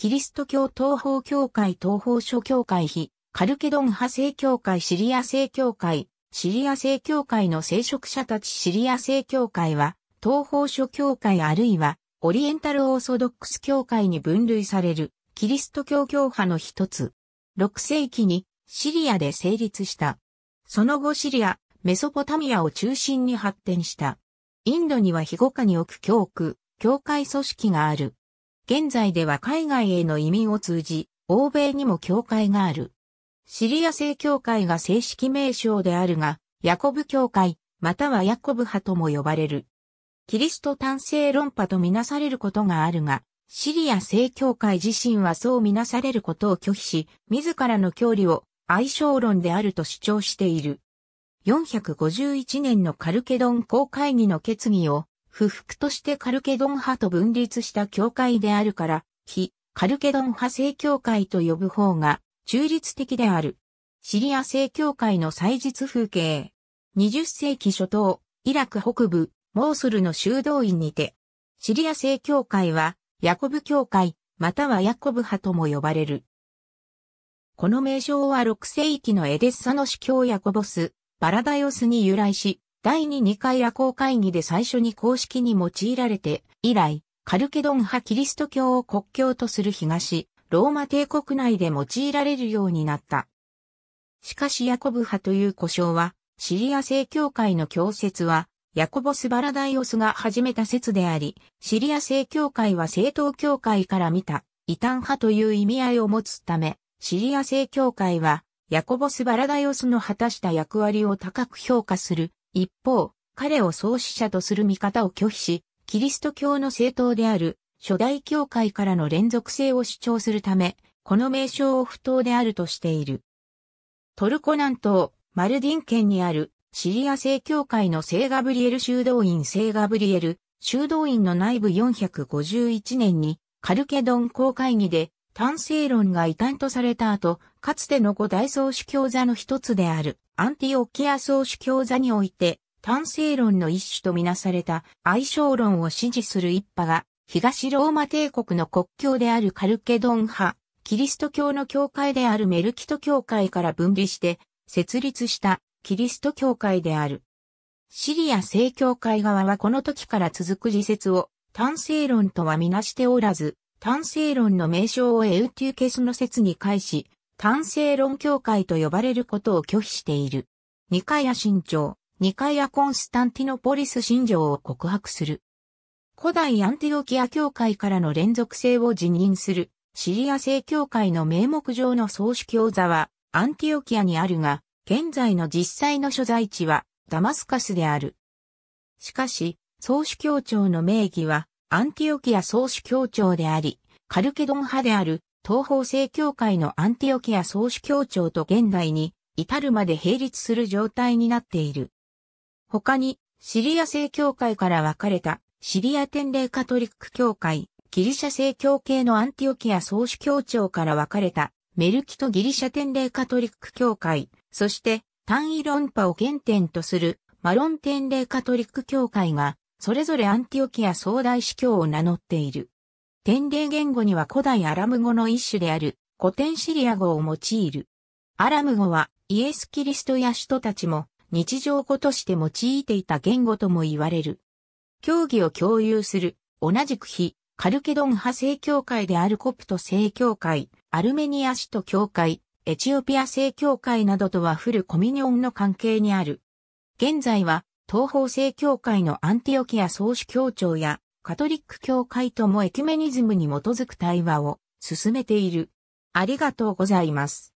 キリスト教東方教会東方諸教会比、カルケドン派正教会シリア正教会、シリア正教会の聖職者たちシリア正教会は、東方諸教会あるいは、オリエンタルオーソドックス教会に分類される、キリスト教教派の一つ。6世紀に、シリアで成立した。その後シリア、メソポタミアを中心に発展した。インドには庇護下に置く教区、教会組織がある。現在では海外への移民を通じ、欧米にも教会がある。シリア正教会が正式名称であるが、ヤコブ教会、またはヤコブ派とも呼ばれる。キリスト単性論派とみなされることがあるが、シリア正教会自身はそうみなされることを拒否し、自らの教理を相性論であると主張している。451年のカルケドン公会議の決議を不服としてカルケドン派と分立した教会であるから、非カルケドン派正教会と呼ぶ方が中立的である。シリア正教会の祭日風景。20世紀初頭、イラク北部、モースルの修道院にて、シリア正教会は、ヤコブ教会、またはヤコブ派とも呼ばれる。この名称は6世紀のエデッサの司教ヤコボス、バラダヨスに由来し、第22回夜行会議で最初に公式に用いられて、以来、カルケドン派キリスト教を国教とする東、ローマ帝国内で用いられるようになった。しかしヤコブ派という呼称は、シリア正教会の教説は、ヤコボス・バラダイオスが始めた説であり、シリア正教会は正統教会から見た、異端派という意味合いを持つため、シリア正教会は、ヤコボス・バラダイオスの果たした役割を高く評価する一方、彼を創始者とする見方を拒否し、キリスト教の政党である初代教会からの連続性を主張するため、この名称を不当であるとしている。トルコ南東、マルディン県にあるシリア正教会の聖ガブリエル修道院聖ガブリエル修道院の内部451年にカルケドン公会議で単性論が異端とされた後、かつての五大総主教座の一つである、アンティオキア総主教座において、単性論の一種とみなされた愛称論を支持する一派が、東ローマ帝国の国教であるカルケドン派、キリスト教の教会であるメルキト教会から分離して、設立したキリスト教会である。シリア正教会側はこの時から続く自説を、単性論とはみなしておらず、単性論の名称をエウティーケスの説に返し、単性論教会と呼ばれることを拒否している。ニカヤ新朝、ニカヤコンスタンティノポリス新条を告白する。古代アンティオキア教会からの連続性を辞任する、シリア正教会の名目上の総主教座は、アンティオキアにあるが、現在の実際の所在地は、ダマスカスである。しかし、総主教庁の名義は、アンティオキア総主教長であり、カルケドン派である東方正教会のアンティオキア総主教長と現代に至るまで並立する状態になっている。他に、シリア正教会から分かれたシリア天霊カトリック教会、ギリシャ正教系のアンティオキア総主教長から分かれたメルキとギリシャ天霊カトリック教会、そして単位論派を原点とするマロン天霊カトリック教会がそれぞれアンティオキア総大司教を名乗っている。典礼言語には古代アラム語の一種である古典シリア語を用いる。アラム語はイエス・キリストや都たちも日常語として用いていた言語とも言われる。教義を共有する同じく非カルケドン派正教会であるコプト正教会、アルメニア首都教会、エチオピア正教会などとはフルコミニオンの関係にある。現在は東方正教会のアンティオキア総主教庁や、カトリック教会ともエキュメニズムに基づく対話を進めている。ありがとうございます。